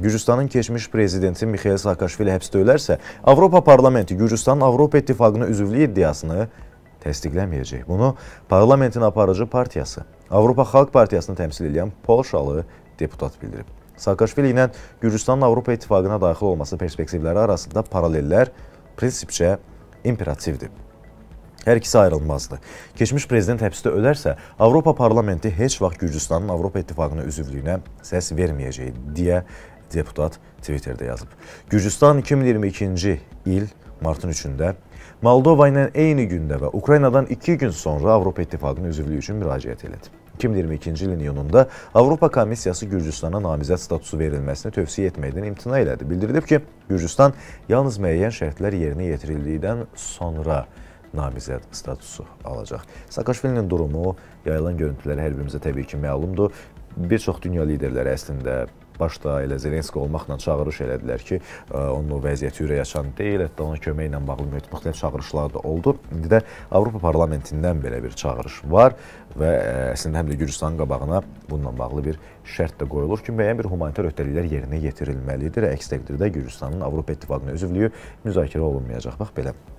Gürcüstanın keçmiş prezidenti Mixail Saakaşvili həbsdə ölərsə, Avropa parlamenti Gürcüstanın Avropa İttifaqına üzvlüyü iddiasını təsdiqləməyəcək. Bunu parlamentin aparıcı partiyası, Avropa Xalq Partiyasını təmsil edən Polşalı deputat bildirib. Saakaşvili ilə Gürcüstanın Avropa İttifaqına daxil olması perspektivləri arasında paralellər prinsipcə imperativdir. Hər ikisi ayrılmazdır. Keçmiş prezident həbsdə ölərsə, Avropa parlamenti heç vaxt Gürcüstanın Avropa İttifaqına üzvlüyünə səs verməyəcək deyə deputat Twitterdə yazıb. Gürcüstan 2022-ci il martın 3-də Moldova ilə eyni gündə və Ukraynadan 2 gün sonra Avropa İttifaqının üzvlüyü üçün müraciət elədi. 2022-ci ilin iyununda Avropa Komissiyası Gürcüstana namizəd statusu verilməsini tövsiyə etməkdən imtina elədi. Bildirilib ki, Gürcüstan yalnız müəyyən şərtlər yerinə yetirildikdən sonra namizəd statusu alacaq. Sakaşvilinin durumu, yayılan görüntüləri hər birimizə təbii ki, məlumdur bir çox dünya liderləri əslində başda elə Zelenski olmaqla çağırış elədilər ki, e, onun o vəziyyəti ürəyəçan deyil, hətta ona köməklə bağlı müxtəlif çağırışlar da oldu. İndi də Avropa Parlamentindən belə bir çağırış var və e, əslində həm də Gürcüstan qabağına bununla bağlı bir şərt də qoyulur ki, müəyyən bir humanitar öhdəliklər yerinə yetirilməlidir. Əks təqdirdə Gürcüstanın Avropa İttifaqına üzvlüyü müzakirə olunmayacaq. Bax belə